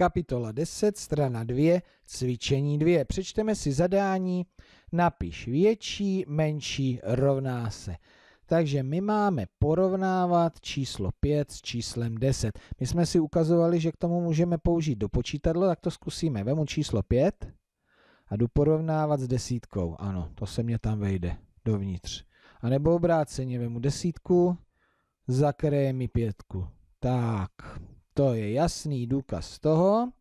Kapitola 10, strana 2, cvičení 2. Přečteme si zadání, napiš větší, menší, rovná se. Takže my máme porovnávat číslo 5 s číslem 10. My jsme si ukazovali, že k tomu můžeme použít do počítadlo, tak to zkusíme. Vemu číslo 5 a jdu porovnávat s desítkou. Ano, to se mě tam vejde dovnitř. A nebo obráceně vemu desítku, zakreje mi pětku. Tak, to je jasný důkaz toho,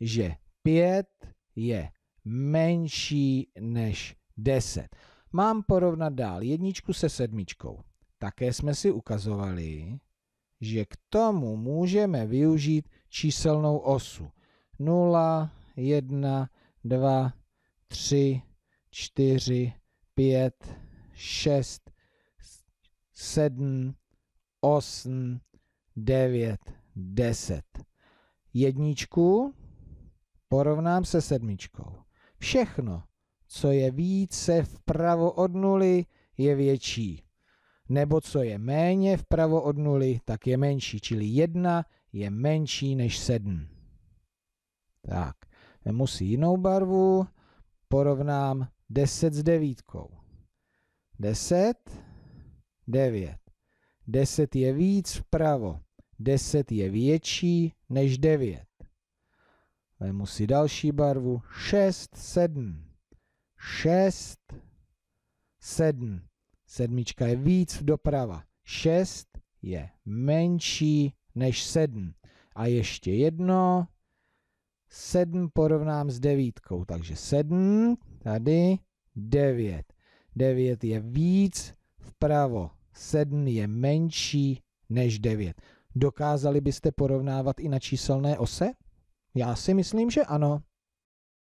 že 5 je menší než 10. Mám porovnat dál jedničku se sedmičkou. Také jsme si ukazovali, že k tomu můžeme využít číselnou osu. 0, 1, 2, 3, 4, 5, 6, 7, 8, 9, 10. Jedničku porovnám se sedmičkou. Všechno, co je více vpravo od nuly, je větší. Nebo co je méně vpravo od nuly, tak je menší. Čili 1 je menší než 7. Tak, musí jinou barvu, porovnám 10 s devítkou. 10, 9. 10 je víc vpravo. 10 je větší než 9. Vemu si další barvu. 6, 7. 6, 7. Sedmička je víc doprava. 6 je menší než 7. A ještě jedno. 7 porovnám s devítkou, takže 7, tady 9. 9 je víc vpravo, 7 je menší než 9. Dokázali byste porovnávat i na číselné ose? Já si myslím, že ano.